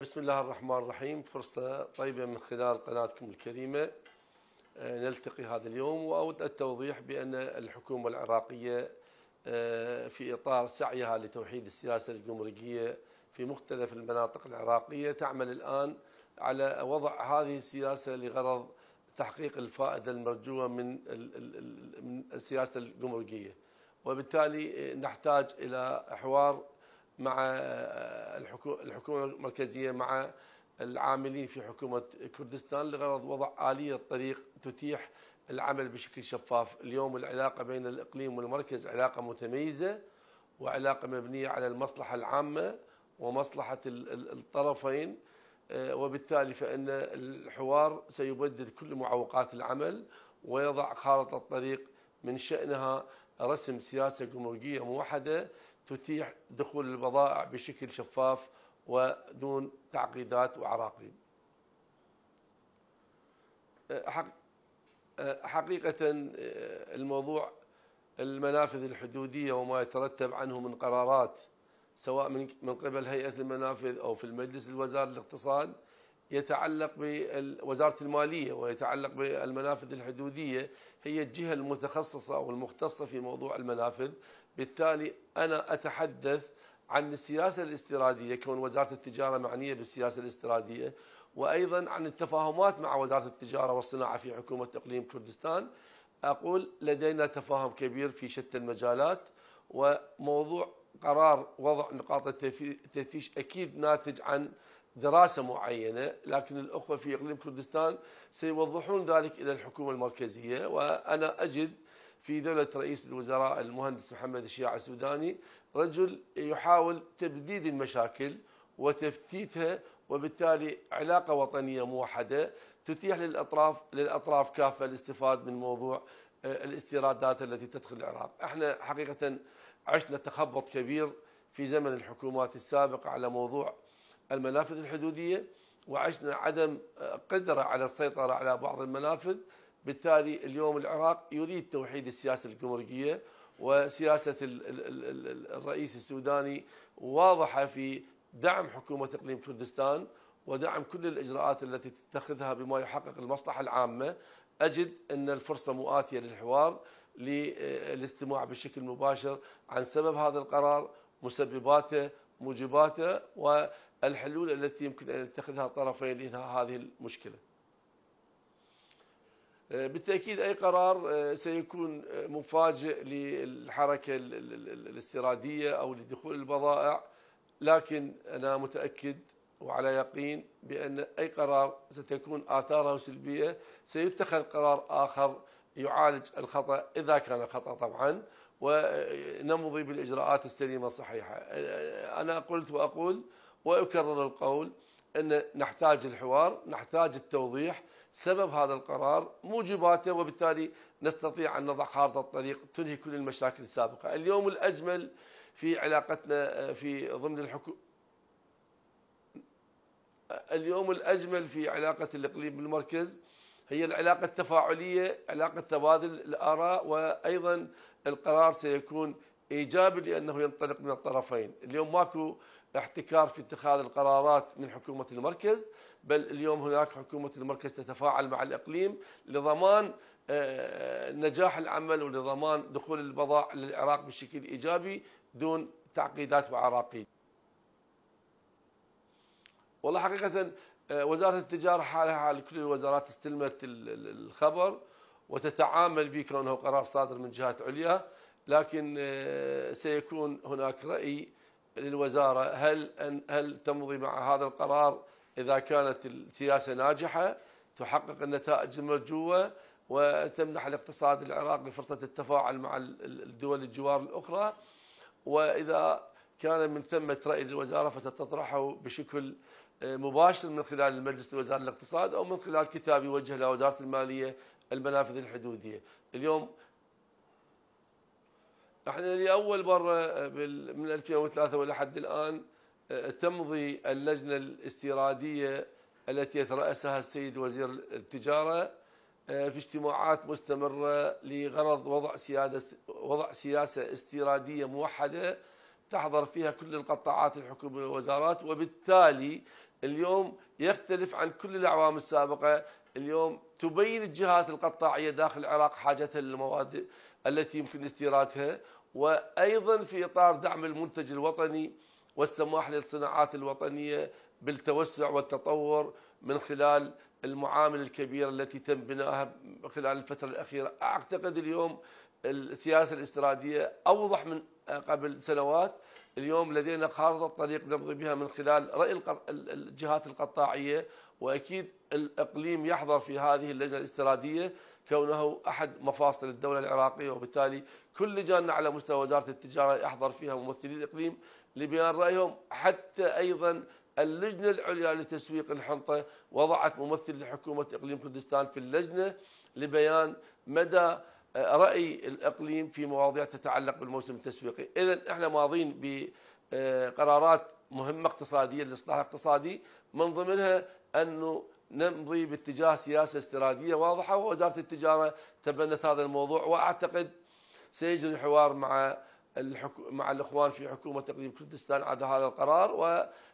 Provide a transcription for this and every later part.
بسم الله الرحمن الرحيم فرصة طيبة من خلال قناتكم الكريمة آه، نلتقي هذا اليوم وأود التوضيح بأن الحكومة العراقية آه، في إطار سعيها لتوحيد السياسة الجمركية في مختلف المناطق العراقية تعمل الآن على وضع هذه السياسة لغرض تحقيق الفائدة المرجوة من السياسة الجمركية وبالتالي آه، نحتاج إلى حوار مع الحكومة المركزية مع العاملين في حكومة كردستان لغرض وضع آلية طريق تتيح العمل بشكل شفاف اليوم العلاقة بين الإقليم والمركز علاقة متميزة وعلاقة مبنية على المصلحة العامة ومصلحة الطرفين آه، وبالتالي فإن الحوار سيبدد كل معوقات العمل ويضع خارطة الطريق من شأنها رسم سياسة جمركية موحدة تتيح دخول البضائع بشكل شفاف ودون تعقيدات وعراقيل أه، أه، حقيقة أه، الموضوع المنافذ الحدودية وما يترتب عنه من قرارات سواء من قبل هيئة المنافذ أو في المجلس الوزاري للاقتصاد يتعلق بوزارة المالية ويتعلق بالمنافذ الحدودية هي الجهة المتخصصة والمختصة في موضوع المنافذ بالتالي أنا أتحدث عن السياسة الاستيرادية كون وزارة التجارة معنية بالسياسة الاستيرادية وأيضا عن التفاهمات مع وزارة التجارة والصناعة في حكومة إقليم كردستان أقول لدينا تفاهم كبير في شتى المجالات وموضوع قرار وضع نقاط التفتيش أكيد ناتج عن دراسة معينة لكن الأخوة في إقليم كردستان سيوضحون ذلك إلى الحكومة المركزية وأنا أجد في دولة رئيس الوزراء المهندس محمد الشياع السوداني رجل يحاول تبديد المشاكل وتفتيتها وبالتالي علاقة وطنية موحدة تتيح للأطراف للأطراف كافة الاستفادة من موضوع آه، الاستيرادات التي تدخل العراق احنا حقيقة عشنا تخبط كبير في زمن الحكومات السابقة على موضوع المنافذ الحدودية وعشنا عدم آه، قدرة على السيطرة على بعض المنافذ بالتالي اليوم العراق يريد توحيد السياسة الجمركية وسياسة الرئيس السوداني واضحة في دعم حكومة إقليم كردستان ودعم كل الإجراءات التي تتخذها بما يحقق المصلحة العامة أجد أن الفرصة مؤاتية للحوار للاستماع بشكل مباشر عن سبب هذا القرار مسبباته موجباته والحلول التي يمكن أن يتخذها الطرفين لإنهاء هذه المشكلة آه، بالتأكيد أي قرار آه، سيكون آه، مفاجئ للحركة الاستيرادية أو لدخول البضائع لكن أنا متأكد وعلى يقين بأن أي قرار ستكون آثاره سلبية سيتخذ قرار آخر يعالج الخطأ إذا كان خطأ طبعا ونمضي بالإجراءات السليمة الصحيحة أنا قلت وأقول وأكرر القول أن نحتاج الحوار نحتاج التوضيح سبب هذا القرار موجباته وبالتالي نستطيع أن نضع خارطة طريق تنهي كل المشاكل السابقة اليوم الأجمل في علاقتنا آه، في ضمن الحكومة اليوم الأجمل في علاقة الإقليم بالمركز هي العلاقة التفاعلية علاقة تبادل الآراء وأيضا القرار سيكون ايجابي لانه ينطلق من الطرفين، اليوم ماكو احتكار في اتخاذ القرارات من حكومه المركز، بل اليوم هناك حكومه المركز تتفاعل مع الاقليم لضمان آه، نجاح العمل ولضمان دخول البضائع للعراق بشكل ايجابي دون تعقيدات وعراقيل. والله حقيقه آه، وزاره التجاره حالها حال كل الوزارات استلمت الخبر وتتعامل به كونه قرار صادر من جهات عليا. لكن آه، سيكون هناك رأي للوزارة هل أن هل تمضي مع هذا القرار إذا كانت السياسة ناجحة تحقق النتائج المرجوة وتمنح الاقتصاد العراقي فرصة التفاعل مع الدول الجوار الأخرى وإذا كان من ثمة رأي للوزارة فستطرحه بشكل آه، مباشر من خلال المجلس الوزاري للاقتصاد أو من خلال كتاب يوجه لوزارة المالية المنافذ الحدودية اليوم احنا لاول مره من 2003 ولحد الان آه، تمضي اللجنه الاستيراديه التي يترأسها السيد وزير التجاره آه، في اجتماعات مستمره لغرض وضع سياده وضع سياسه استيراديه موحده تحضر فيها كل القطاعات الحكوميه والوزارات وبالتالي اليوم يختلف عن كل الاعوام السابقه اليوم تبين الجهات القطاعيه داخل العراق حاجتها للمواد التي يمكن استيرادها وايضا في اطار دعم المنتج الوطني والسماح للصناعات الوطنيه بالتوسع والتطور من خلال المعامل الكبيره التي تم بنائها خلال الفتره الاخيره، اعتقد اليوم السياسه الاستيرادية اوضح من قبل سنوات، اليوم لدينا خارطه طريق نمضي بها من خلال راي الجهات القطاعيه واكيد الاقليم يحضر في هذه اللجنه الاستيرادية كونه أحد مفاصل الدولة العراقية وبالتالي كل لجاننا على مستوى وزارة التجارة يحضر فيها ممثلي الإقليم لبيان رأيهم حتى أيضا اللجنة العليا لتسويق الحنطة وضعت ممثل لحكومة إقليم كردستان في اللجنة لبيان مدى آه، رأي الإقليم في مواضيع تتعلق بالموسم التسويقي إذا إحنا ماضين بقرارات آه، مهمة اقتصادية للإصلاح الاقتصادي من ضمنها أنه نمضي باتجاه سياسة استراتيجية واضحة ووزارة التجارة تبنت هذا الموضوع وأعتقد سيجري حوار مع الحكو... مع الإخوان في حكومة إقليم كردستان على هذا القرار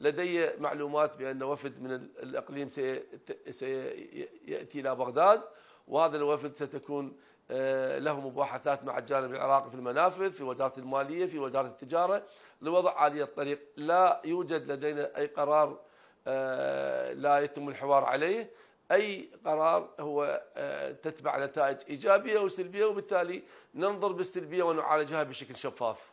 ولدي معلومات بأن وفد من الإقليم سيأتي إلى بغداد وهذا الوفد ستكون آه، له مباحثات مع الجانب العراقي في المنافذ في وزارة المالية في وزارة التجارة لوضع آلية الطريق لا يوجد لدينا أي قرار آه، لا يتم الحوار عليه اي قرار هو آه، تتبع نتائج ايجابيه وسلبيه وبالتالي ننظر بالسلبيه ونعالجها بشكل شفاف.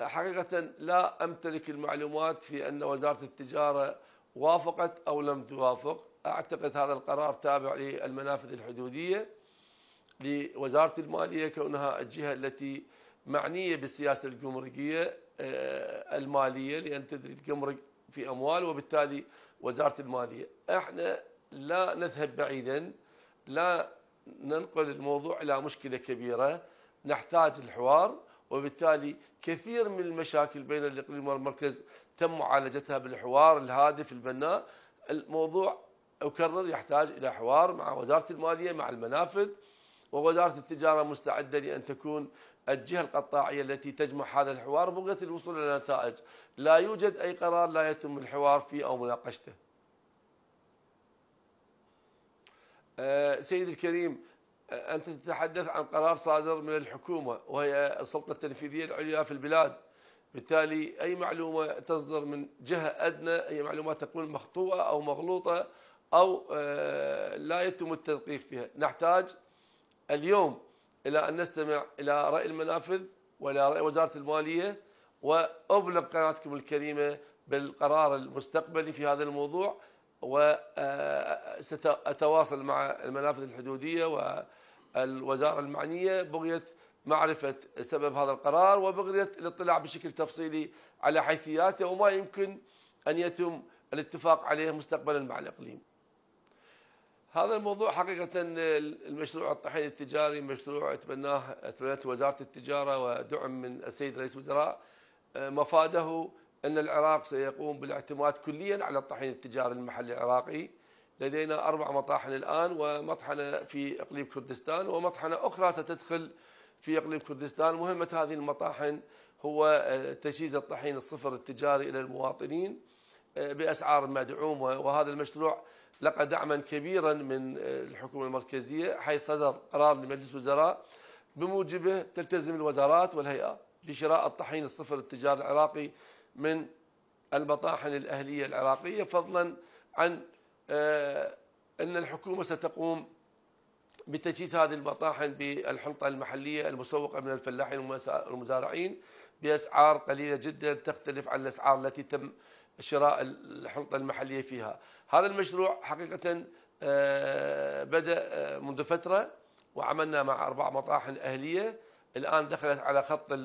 حقيقه لا امتلك المعلومات في ان وزاره التجاره وافقت او لم توافق، اعتقد هذا القرار تابع للمنافذ الحدوديه لوزاره الماليه كونها الجهه التي معنيه بالسياسه الجمركيه آه، الماليه لان تدري الجمرك في اموال وبالتالي وزاره الماليه احنا لا نذهب بعيدا لا ننقل الموضوع الى مشكله كبيره نحتاج الحوار وبالتالي كثير من المشاكل بين الاقليم والمركز تم معالجتها بالحوار الهادف البناء الموضوع اكرر يحتاج الى حوار مع وزاره الماليه مع المنافذ ووزارة التجارة مستعدة لأن تكون الجهة القطاعية التي تجمع هذا الحوار بغية الوصول إلى نتائج لا يوجد أي قرار لا يتم الحوار فيه أو مناقشته آه، سيد الكريم آه، أنت تتحدث عن قرار صادر من الحكومة وهي السلطة التنفيذية العليا في البلاد بالتالي أي معلومة تصدر من جهة أدنى هي معلومات تكون مخطوئة أو مغلوطة أو آه، لا يتم التدقيق فيها نحتاج اليوم إلى أن نستمع إلى رأي المنافذ وإلى رأي وزارة المالية وأبلغ قناتكم الكريمة بالقرار المستقبلي في هذا الموضوع وسأتواصل آه، مع المنافذ الحدودية والوزارة المعنية بغية معرفة سبب هذا القرار وبغية الاطلاع بشكل تفصيلي على حيثياته وما يمكن أن يتم الاتفاق عليه مستقبلا مع الإقليم هذا الموضوع حقيقة المشروع الطحين التجاري مشروع أتبناه أتبنته وزارة التجارة ودعم من السيد رئيس الوزراء آه، مفاده أن العراق سيقوم بالاعتماد كليا على الطحين التجاري المحلي العراقي لدينا أربع مطاحن الآن ومطحنة في إقليم كردستان ومطحنة أخرى ستدخل في إقليم كردستان مهمة هذه المطاحن هو آه، تجهيز الطحين الصفر التجاري إلى المواطنين آه، بأسعار مدعومة وهذا المشروع لقى دعما كبيرا من آه، الحكومة المركزية حيث صدر قرار لمجلس الوزراء بموجبه تلتزم الوزارات والهيئة بشراء الطحين الصفر التجاري العراقي من المطاحن الأهلية العراقية فضلا عن آه، أن الحكومة ستقوم بتجهيز هذه المطاحن بالحلطة المحلية المسوقة من الفلاحين والمزارعين بأسعار قليلة جدا تختلف عن الأسعار التي تم شراء الحلطة المحلية فيها هذا المشروع حقيقة آه، بدأ آه، منذ فترة وعملنا مع أربع مطاحن أهلية الآن دخلت على خط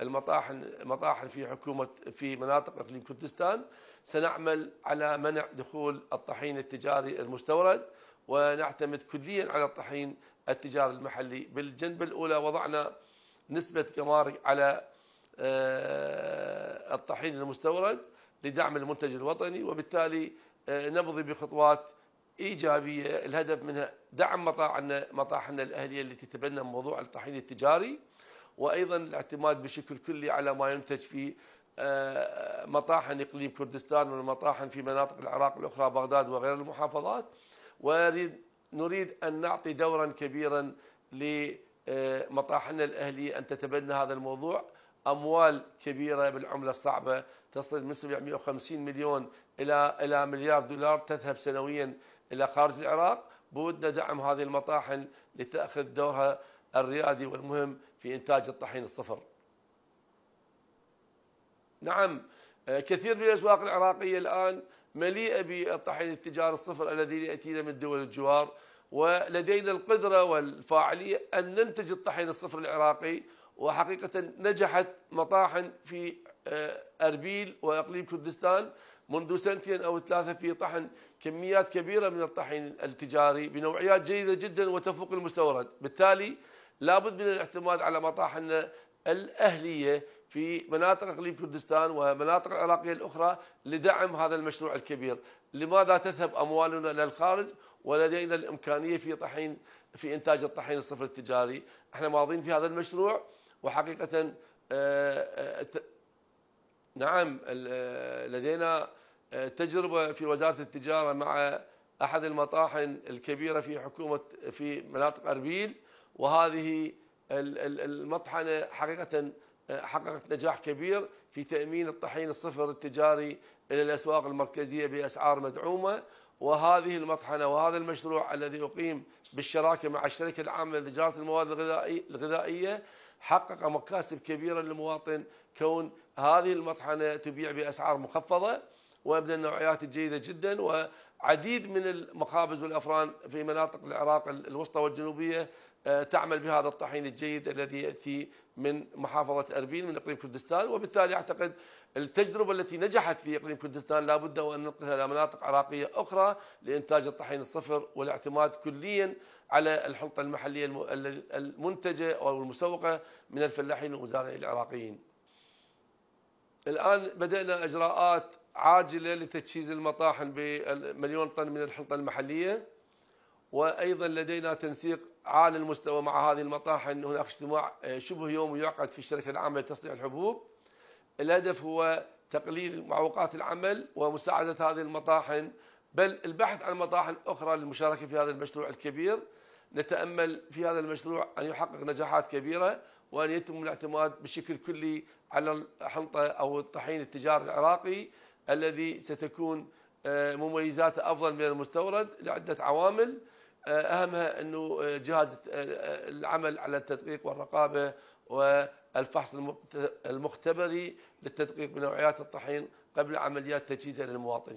المطاحن مطاحن في حكومة في مناطق إقليم كردستان سنعمل على منع دخول الطحين التجاري المستورد ونعتمد كليا على الطحين التجاري المحلي بالجنبة الأولى وضعنا نسبة جمارك على آه، الطحين المستورد لدعم المنتج الوطني وبالتالي آه، نمضي بخطوات ايجابيه الهدف منها دعم مطاعنا مطاحنا الاهليه التي تتبنى موضوع الطحين التجاري وايضا الاعتماد بشكل كلي على ما ينتج في آه، مطاحن اقليم كردستان والمطاحن في مناطق العراق الاخرى بغداد وغير المحافظات ونريد ان نعطي دورا كبيرا لمطاحنا آه، الاهليه ان تتبنى هذا الموضوع اموال كبيره بالعمله الصعبه تصل من 750 مليون الى الى مليار دولار تذهب سنويا الى خارج العراق بودنا دعم هذه المطاحن لتاخذ دورها الريادي والمهم في انتاج الطحين الصفر. نعم آه، كثير من الاسواق العراقيه الان مليئه بالطحين التجاري الصفر الذي ياتينا من دول الجوار ولدينا القدره والفاعليه ان ننتج الطحين الصفر العراقي وحقيقة نجحت مطاحن في آه، أربيل وإقليم كردستان منذ سنتين أو ثلاثة في طحن كميات كبيرة من الطحين التجاري بنوعيات جيدة جدا وتفوق المستورد بالتالي لابد من الاعتماد على مطاحن الأهلية في مناطق اقليم كردستان ومناطق العراقيه الاخرى لدعم هذا المشروع الكبير، لماذا تذهب اموالنا للخارج ولدينا الامكانيه في طحين في انتاج الطحين الصفر التجاري، احنا ماضين في هذا المشروع وحقيقة آه، آه، نعم آه، لدينا تجربة في وزارة التجارة مع أحد المطاحن الكبيرة في حكومة في مناطق أربيل وهذه المطحنة حقيقة حققت نجاح كبير في تأمين الطحين الصفر التجاري إلى الأسواق المركزية بأسعار مدعومة وهذه المطحنة وهذا المشروع الذي أقيم بالشراكة مع الشركة العامة لتجارة المواد الغذائية حقق مكاسب كبيره للمواطن كون هذه المطحنه تبيع باسعار مخفضه ومن النوعيات الجيده جدا و عديد من المخابز والافران في مناطق العراق الوسطى والجنوبيه آه، تعمل بهذا الطحين الجيد الذي ياتي من محافظه اربيل من اقليم كردستان وبالتالي اعتقد التجربه التي نجحت في اقليم كردستان لابد وان ننقلها الى مناطق عراقيه اخرى لانتاج الطحين الصفر والاعتماد كليا على الحلقه المحليه المنتجه او المسوقه من الفلاحين والمزارعين العراقيين. الان بدانا اجراءات عاجله لتجهيز المطاحن بمليون طن من الحنطه المحليه وايضا لدينا تنسيق عالي المستوى مع هذه المطاحن هناك اجتماع آه، شبه يومي يعقد في الشركه العامه لتصنيع الحبوب الهدف هو تقليل معوقات العمل ومساعده هذه المطاحن بل البحث عن مطاحن اخرى للمشاركه في هذا المشروع الكبير نتامل في هذا المشروع ان يحقق نجاحات كبيره وان يتم الاعتماد بشكل كلي على الحنطه او الطحين التجاري العراقي الذي ستكون آه، مميزاته افضل من المستورد لعده عوامل آه، اهمها انه آه، جهاز العمل على التدقيق والرقابه والفحص المختبري للتدقيق بنوعيات الطحين قبل عمليات تجهيزها للمواطنين